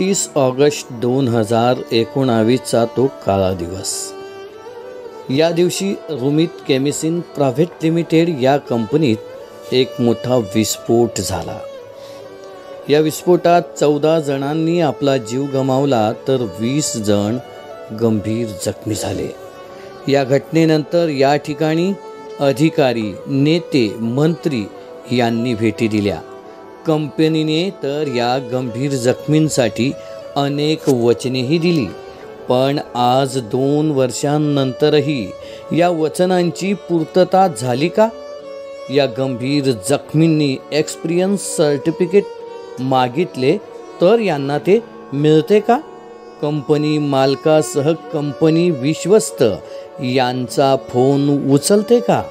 तीस ऑगस्ट दोन हजार एकोणावीसचा तो काळा दिवस या दिवशी रुमित केमिसिन प्रायव्हेट लिमिटेड या कंपनीत एक मोठा विस्फोट झाला या विस्फोटात चौदा जणांनी आपला जीव गमावला तर वीस जण गंभीर जखमी झाले या घटनेनंतर या ठिकाणी अधिकारी नेते मंत्री यांनी भेटी दिल्या कंपनीने तर या गंभीर जखमींसाठी अनेक वचनेही दिली पण आज दोन वर्षांनंतरही या वचनांची पूर्तता झाली का या गंभीर जखमींनी एक्सपिरियन्स सर्टिफिकेट मागितले तर यांना ते मिळते का कंपनी मालकासह कंपनी विश्वस्त यांचा फोन उचलते का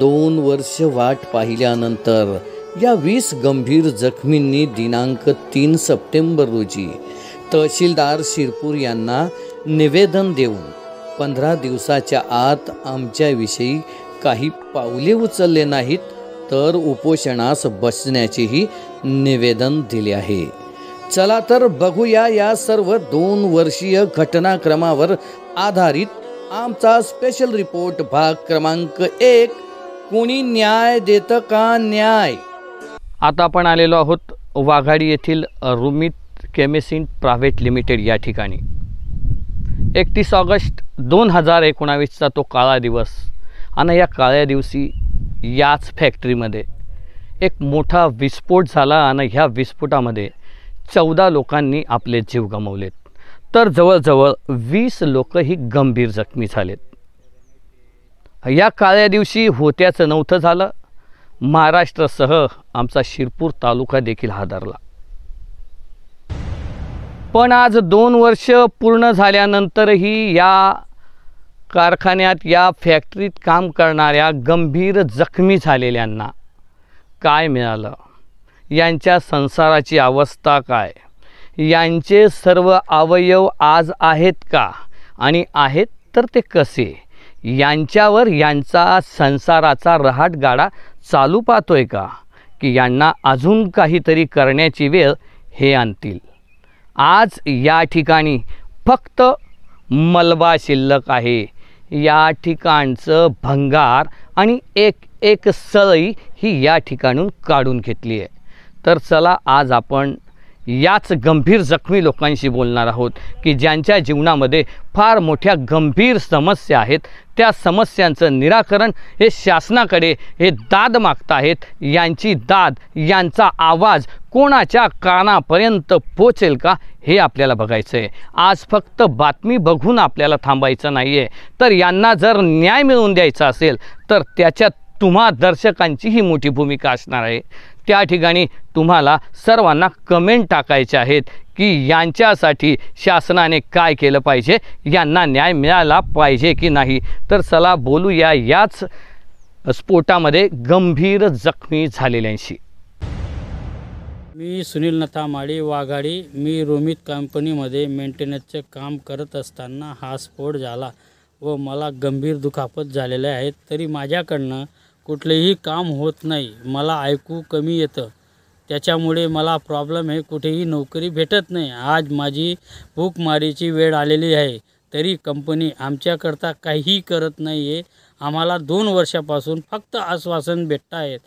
दोन वर्ष वाट पाहिल्यानंतर या वीस गंभीर जखमींनी दिनांक तीन सप्टेंबर रोजी तहसीलदार शिरपूर यांना निवेदन देऊन पंधरा दिवसाच्या आत आमच्याविषयी काही पावले उचलले नाहीत तर उपोषणास बसण्याचेही निवेदन दिले आहे चला तर बघूया या सर्व दोन वर्षीय घटनाक्रमावर आधारित आमचा स्पेशल रिपोर्ट भाग क्रमांक एक कोणी न्याय देतं का न्याय आता आपण आलेलो आहोत वाघाडी येथील रुमित केमेसिन प्रायव्हेट लिमिटेड या ठिकाणी एकतीस ऑगस्ट दोन हजार एकोणावीसचा तो काळा दिवस आणि या काळ्या दिवशी याच फॅक्टरीमध्ये एक मोठा विस्फोट झाला आणि ह्या विस्फोटामध्ये चौदा लोकांनी आपले जीव गमावलेत तर जवळजवळ वीस लोक गंभीर जखमी झालेत या काळ्या दिवशी होत्याचं नव्हतं झालं महाराष्ट्रासह आमचा शिरपूर तालुका देखील हादरला पण आज दोन वर्ष पूर्ण झाल्यानंतरही या कारखान्यात या फॅक्टरीत काम करणाऱ्या गंभीर जखमी झालेल्यांना काय मिळालं यांच्या संसाराची अवस्था काय यांचे सर्व अवयव आज आहेत का आणि आहेत तर ते कसे यांच्यावर यांचा संसाराचा रहाटगाडा चालू पाहतोय का की यांना अजून काहीतरी करण्याची वेळ हे आणतील आज या ठिकाणी फक्त मलबा शिल्लक आहे या ठिकाणचं भंगार आणि एक एक सळई ही या ठिकाणून काढून घेतली आहे तर चला आज आपण याच गंभीर जखमी लोकांशी बोलणार आहोत की ज्यांच्या जीवनामध्ये फार मोठ्या गंभीर समस्या आहेत त्या समस्यांचं निराकरण हे शासनाकडे हे दाद मागत आहेत यांची दाद यांचा आवाज कोणाच्या कानापर्यंत पोचेल का हे आपल्याला बघायचं आहे आज फक्त बातमी बघून आपल्याला थांबायचं नाही आहे तर यांना जर न्याय मिळवून द्यायचा असेल तर त्याच्यात तुम्हा दर्शकांची ही मोठी भूमिका असणार आहे त्या ठिकाणी तुम्हाला सर्वांना कमेंट टाकायचे आहेत की यांच्यासाठी शासनाने काय केलं पाहिजे यांना न्याय मिळाला पाहिजे की नाही तर चला बोलूया याच स्फोटामध्ये गंभीर जखमी झालेल्यांशी मी सुनील नथा माळी वाघाडी मी रोमित कंपनीमध्ये मेंटेनन्सचे काम करत असताना हा स्फोट झाला व मला गंभीर दुखापत झालेले आहेत तरी माझ्याकडनं कुठलेही काम होत नाही मला ऐकू कमी येतं त्याच्यामुळे मला प्रॉब्लेम आहे कुठेही नोकरी भेटत नाही आज माझी भूकमारीची वेळ आलेली आहे तरी कंपनी आमच्याकरता काहीही करत नाही आहे आम्हाला दोन वर्षापासून फक्त आश्वासन भेटत आहेत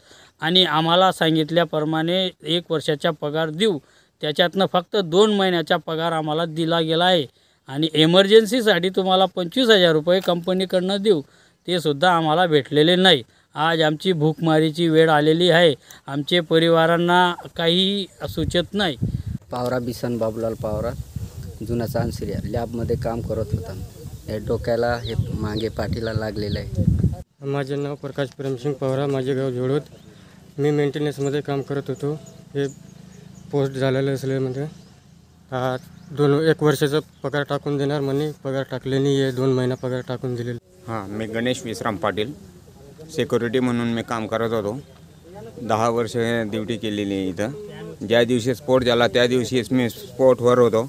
आणि आम्हाला सांगितल्याप्रमाणे एक वर्षाचा पगार देऊ त्याच्यातनं फक्त दोन महिन्याचा पगार आम्हाला दिला गेला आहे आणि एमर्जन्सीसाठी तुम्हाला पंचवीस हजार रुपये कंपनीकडनं देऊ ते सुद्धा आम्हाला भेटलेले नाही आज आमची भूकमारीची वेळ आलेली आहे आमचे परिवारांना काही सुचत नाही पावरा बिसन बाबूलाल पावरा जुना चांदसिर्या लॅबमध्ये काम करत होता हे डोक्याला हे मागे पाठीला लागलेलं आहे माझे नाव प्रकाश प्रेमसिंग पावरा माझे गाव जोडत मी मेंटेनन्समध्ये काम करत होतो हे पोस्ट झालेलं असल्यामध्ये हा दोन एक वर्षाचा पगार टाकून देणार म्हणे पगार टाकले नाही आहे दोन महिना पगार टाकून दिलेला हां मी गणेश विश्राम पाटील सिक्युरिटी म्हणून मी काम करत होतो दहा वर्ष ड्युटी केलेली आहे इथं ज्या दिवशी स्फोट झाला त्या दिवशीच मी स्फोटवर होतो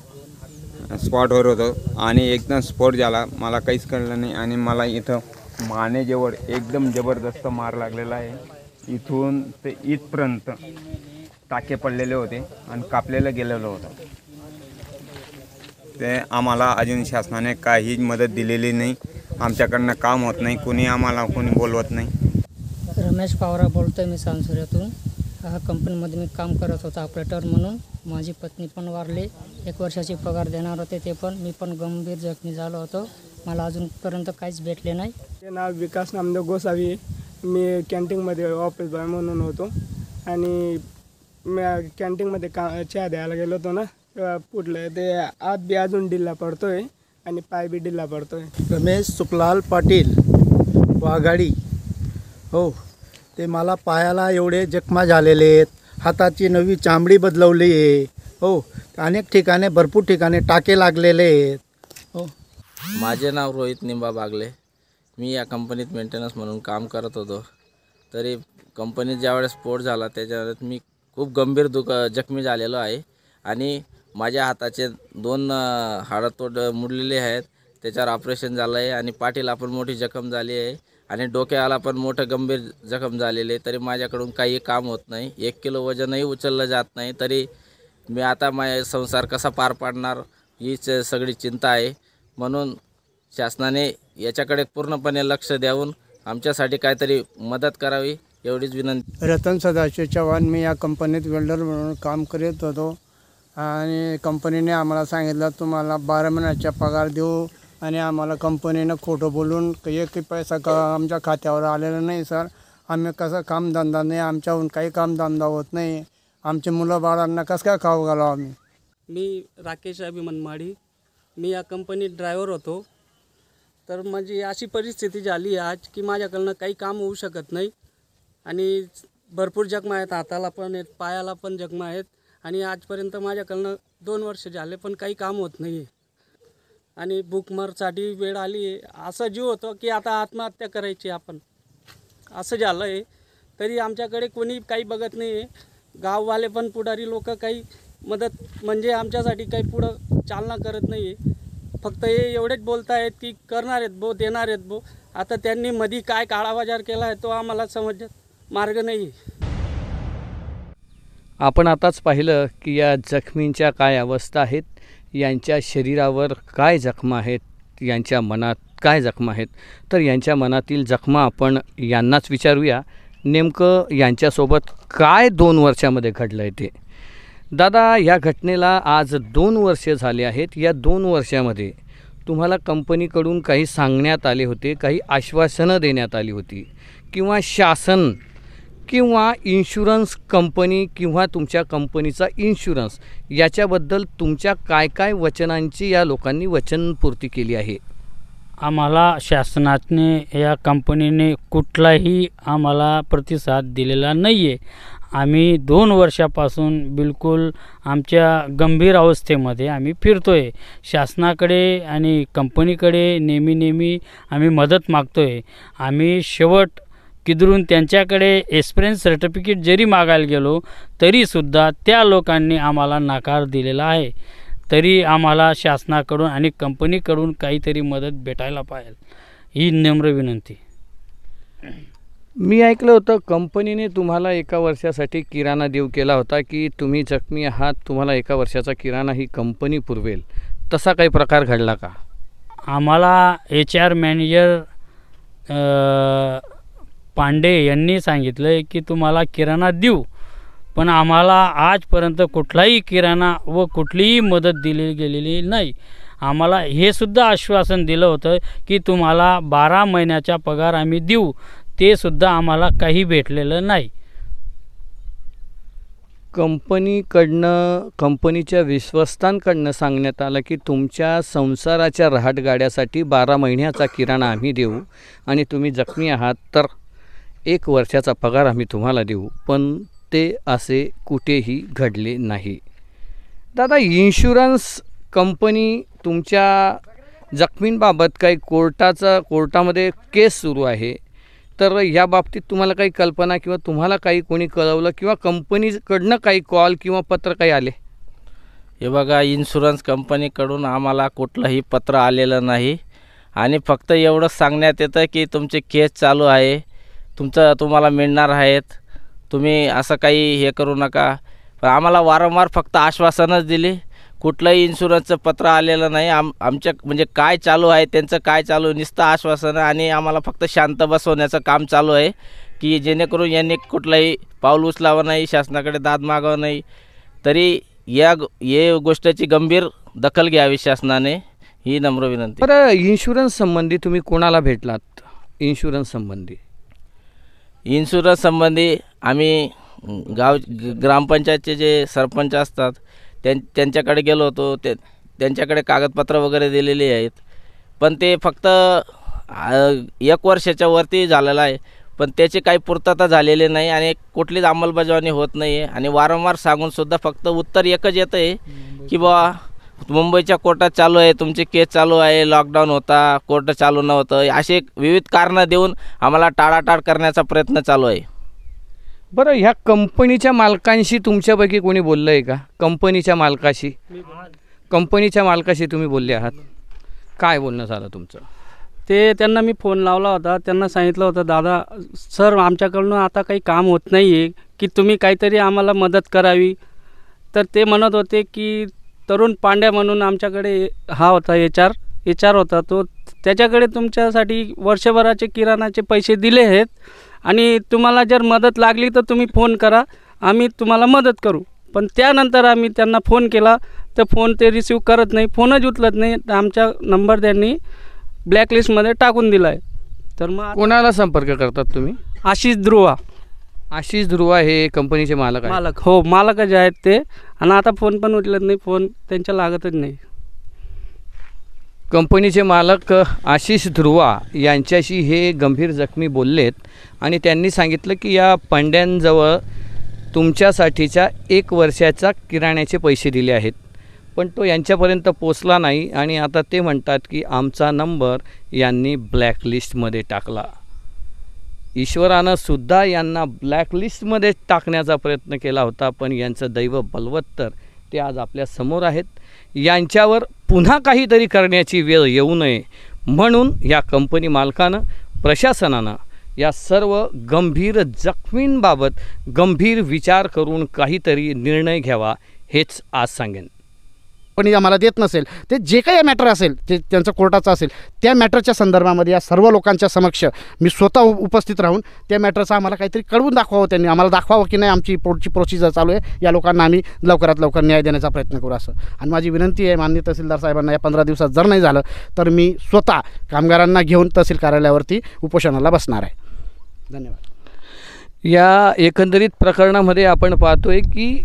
स्पॉटवर होतो आणि एकदम स्फोट झाला मला काहीच कळलं नाही आणि मला इथं मानेजवळ एकदम जबरदस्त मार लागलेला आहे इथून ते इथपर्यंत टाके पडलेले होते आणि कापलेलं गेलेलं होतं ते आम्हाला अजून शासनाने काहीच मदत दिलेली नाही आमच्याकडनं काम होत नाही कोणी आम्हाला कोणी बोलवत नाही रमेश पावरा बोलतोय मी सांसुऱ्यातून हा कंपनीमध्ये मी काम करत होतो ऑपरेटर म्हणून माझी पत्नी पण वारली एक वर्षाचे पगार देणार होते ते पण मी पण गंभीर जखमी झालो होतो मला अजूनपर्यंत काहीच भेटले नाही ते नाव विकास नामदेव गोसावी मी कॅन्टीनमध्ये ऑफिस बॉय म्हणून होतो आणि मी कॅन्टीनमध्ये का चहा द्यायला गेलो होतो ना पुढलं ते आज बी अजून डिल्ला पडतो आहे आणि पाय बी ढिला पडतोय रमेश सुखलाल पाटील वाघाडी हो ते मला पायाला एवढे जखमा झालेले आहेत हाताची नवी चांबडी बदलवली आहे हो अनेक ठिकाणे भरपूर ठिकाणी टाके लागलेले आहेत हो माझे नाव रोहित निंबा बागले मी या कंपनीत मेंटेनन्स म्हणून काम करत होतो तरी कंपनीत ज्यावेळेस स्फोट झाला त्याच्यावेळेस मी खूप गंभीर दुख जखमी झालेलो आहे आणि माझ्या हाताचे दोन हाडतोड मुडलेले आहेत त्याच्यावर ऑपरेशन झालं आहे आणि पाठीला पण मोठी जखम झाली आहे आणि डोक्याला पण मोठं गंभीर जखम झालेले तरी माझ्याकडून काही काम होत नाही एक किलो वजनही उचललं जात नाही तरी मी आता माझे संसार कसा पार पाडणार हीच सगळी चिंता आहे म्हणून शासनाने याच्याकडे पूर्णपणे लक्ष देऊन आमच्यासाठी काहीतरी मदत करावी एवढीच विनंती रतन सदाशिव चव्हाण मी या कंपनीत वेल्डर म्हणून काम करीत होतो आणि कंपनीने आम्हाला सांगितलं तुम्हाला बारा महिन्याचा पगार देऊ आणि आम्हाला कंपनीनं खोटं बोलून एक पैसा क आमच्या खात्यावर आलेला नाही सर आम्ही कसं कामधंदा नाही आमच्याहून काही कामधंदा होत नाही आमच्या मुलं बाळांना कसं काय खाऊ घालो आम्ही मी राकेश अभिमन माडी मी या कंपनीत ड्रायव्हर होतो तर म्हणजे अशी परिस्थिती झाली आज की माझ्याकडनं काही काम होऊ शकत नाही आणि भरपूर जखमा आहेत हाताला पण आहेत पायाला पण जखमा आहेत आणि आजपर्यंत माझ्याकडनं दोन वर्ष झाले पण काही काम होत नाही आहे आणि भूकमरसाठी वेळ आली असं जीव होतो की आता आत्महत्या करायची आपण असं झालं आहे तरी आमच्याकडे कोणी काही बघत नाही आहे गाववाले पण पुढारी लोक काही मदत म्हणजे आमच्यासाठी काही पुढं चालना करत नाही आहे फक्त हे एवढेच आहेत की करणार आहेत बो देणार आहेत बो आता त्यांनी मधी काय काळाबाजार केला आहे तो आम्हाला समजत मार्ग नाही आपण आताच पाहिलं की या जखमींच्या काय अवस्था आहेत यांच्या शरीरावर काय जखमा आहेत यांच्या मनात काय जखमा आहेत तर यांच्या मनातील जखमा आपण यांनाच विचारूया नेमकं यांच्यासोबत काय दोन वर्षामध्ये घडलं आहे ते दादा ह्या घटनेला आज दोन वर्ष झाले आहेत या दोन वर्षामध्ये तुम्हाला कंपनीकडून काही सांगण्यात आले होते काही आश्वासनं देण्यात आली होती किंवा शासन किंवा इन्शुरन्स कंपनी किंवा तुमच्या कंपनीचा इन्शुरन्स याच्याबद्दल तुमच्या काय काय वचनांची या लोकांनी वचनपूर्ती केली आहे आम्हाला शासनाने या कंपनीने कुठलाही आम्हाला प्रतिसाद दिलेला नाही आहे आम्ही दोन वर्षापासून बिलकुल आमच्या गंभीर अवस्थेमध्ये आम्ही फिरतो आहे शासनाकडे आणि कंपनीकडे नेहमी नेहमी आम्ही मदत मागतो आहे आम्ही शेवट किदरून त्यांच्याकडे एक्सपिरियन्स सर्टिफिकेट जरी मागायला गेलो तरीसुद्धा त्या लोकांनी आम्हाला नकार दिलेला आहे तरी आम्हाला शासनाकडून आणि कंपनीकडून काहीतरी मदत भेटायला पाहिजे ही नम्र विनंती मी ऐकलं होतं कंपनीने तुम्हाला एका वर्षासाठी किराणा देऊ केला होता की तुम्ही जखमी आहात तुम्हाला एका वर्षाचा किराणा ही कंपनी पुरवेल तसा काही प्रकार घडला का आम्हाला एच आर मॅनेजर पांडे यांनी सांगितलं आहे की तुम्हाला किराणा देऊ पण आम्हाला आजपर्यंत कुठलाही किराणा व कुठलीही मदत दिली गेलेली नाही आम्हाला हे सुद्धा आश्वासन दिलं होतं की तुम्हाला बारा महिन्याचा पगार आम्ही देऊ ते सुद्धा आम्हाला काही भेटलेलं नाही कंपनीकडनं कंपनीच्या विश्वस्तांकडनं सांगण्यात आलं की तुमच्या संसाराच्या राहटगाड्यासाठी बारा महिन्याचा किराणा आम्ही देऊ आणि तुम्ही जखमी आहात तर एक वर्षाचा पगार आम्ही तुम्हाला देऊ पण ते असे कुठेही घडले नाही दादा इन्शुरन्स कंपनी तुमच्या जखमींबाबत काही कोर्टाचा कोर्टामध्ये केस सुरू आहे तर या बाबतीत तुम्हाला काही कल्पना किंवा तुम्हाला काही कोणी कळवलं किंवा कंपनीकडनं काही कॉल किंवा पत्र काही आले हे बघा इन्शुरन्स कंपनीकडून आम्हाला कुठलंही पत्र आलेलं नाही आणि फक्त एवढंच सांगण्यात येतं की तुमचे केस चालू आहे तुमचं तुम्हाला मिळणार आहेत तुम्ही असं काही हे करू नका पण आम्हाला वारंवार फक्त आश्वासनच दिली कुठलंही इन्शुरन्सचं पत्र आलेलं नाही आम आमच्या म्हणजे काय चालू आहे त्यांचं काय चालू नुसतं आश्वासनं आणि आम्हाला फक्त शांत बसवण्याचं काम चालू आहे की जेणेकरून यांनी कुठलंही पाऊल उचलावं नाही शासनाकडे दाद मागावं नाही तरी या हे गोष्टीची गंभीर दखल घ्यावी शासनाने ही नम्र विनंती बरं इन्शुरन्स संबंधी तुम्ही कोणाला भेटलात इन्शुरन्स संबंधी इन्शुरन्ससंबंधी आम्ही गाव ग्रामपंचायतचे जे सरपंच असतात त्यां त्यांच्याकडे गेलो होतो ते त्यांच्याकडे कागदपत्र वगैरे दिलेली आहेत पण ते फक्त एक वर्षाच्या वरती झालेलं आहे पण त्याची काही पूर्तता झालेली नाही आणि कुठलीच अंमलबजावणी होत नाही आहे आणि वारंवार सांगूनसुद्धा फक्त उत्तर एकच येतं आहे की बा मुंबईच्या कोर्टात चालू आहे तुमचे केस चालू आहे लॉकडाऊन होता कोर्ट चालू नव्हतं असे विविध कारणं देऊन आम्हाला टाळाटाळ करण्याचा प्रयत्न चालू आहे बरं ह्या कंपनीच्या मालकांशी तुमच्यापैकी कोणी बोललं आहे का कंपनीच्या मालकाशी कंपनीच्या मालकाशी तुम्ही बोलले आहात काय बोलणं झालं तुमचं ते त्यांना मी फोन लावला होता त्यांना सांगितलं होतं दादा सर आमच्याकडून आता काही काम होत नाही आहे की तुम्ही काहीतरी आम्हाला मदत करावी तर ते म्हणत होते की तरुण पांड्या म्हणून आमच्याकडे हा होता एच आर एच आर होता तो त्याच्याकडे तुमच्यासाठी वर्षभराचे किराणाचे पैसे दिले आहेत आणि तुम्हाला जर मदत लागली तर तुम्ही फोन करा आम्ही तुम्हाला मदत करू पण त्यानंतर आम्ही त्यांना फोन केला तर फोन ते रिसीव करत नाही फोनच उचलत नाही तर आमचा नंबर त्यांनी ब्लॅकलिस्टमध्ये टाकून दिला आहे तर मग कोणाला संपर्क करतात तुम्ही आशिष ध्रुवा आशिष ध्रुवा हे कंपनीचे मालक मालक हो मालक जे आहेत ते आणि आता फोन पण उचलत नाही फोन त्यांच्या लागतच नाही कंपनीचे मालक आशिष ध्रुवा यांच्याशी हे गंभीर जखमी बोललेत आणि त्यांनी सांगितलं की या पंड्यांजवळ तुमच्यासाठीच्या एक वर्षाचा किराण्याचे पैसे दिले आहेत पण तो यांच्यापर्यंत पोचला नाही आणि आता ते म्हणतात की आमचा नंबर यांनी ब्लॅकलिस्टमध्ये टाकला ईश्वरानं सुद्धा यांना ब्लॅकलिस्टमध्ये टाकण्याचा प्रयत्न केला होता पण यांचं दैव बलवत्तर ते आज आपल्या समोर आहेत यांच्यावर पुन्हा काहीतरी करण्याची वेळ येऊ नये म्हणून या कंपनी मालकानं प्रशासनानं या सर्व गंभीर जखमींबाबत गंभीर विचार करून काहीतरी निर्णय घ्यावा हेच आज सांगेन कंपनी आम्हाला देत नसेल ते जे काही मॅटर असेल ते त्यांचं कोर्टाचं असेल त्या मॅटरच्या संदर्भामध्ये या सर्व लोकांच्या समक्ष मी स्वतः उपस्थित राहून त्या मॅटरचं आम्हाला काहीतरी कळवून दाखवावं त्यांनी आम्हाला दाखवावं की नाही आमची पोटची प्रोसिजर चालू आहे या लोकांना आम्ही लवकरात लवकर न्याय देण्याचा प्रयत्न करू असं आणि माझी विनंती आहे मान्य तहसीलदार साहेबांना या पंधरा दिवसात जर नाही झालं तर मी स्वतः कामगारांना घेऊन तहसील कार्यालयावरती उपोषणाला बसणार आहे धन्यवाद या एकंदरीत प्रकरणामध्ये आपण पाहतोय की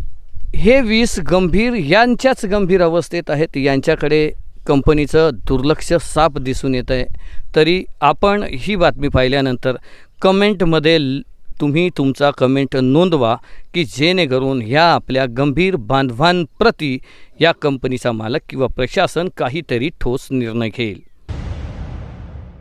हे वीस गंभीर यांच्याच गंभीर अवस्थेत आहेत यांच्याकडे कंपनीचं दुर्लक्ष साप दिसून येत आहे तरी आपण ही बातमी पाहिल्यानंतर कमेंटमध्ये तुम्ही तुमचा कमेंट नोंदवा की जेणेकरून ह्या आपल्या गंभीर बांधवांप्रती या कंपनीचा मालक किंवा प्रशासन काहीतरी ठोस निर्णय घेईल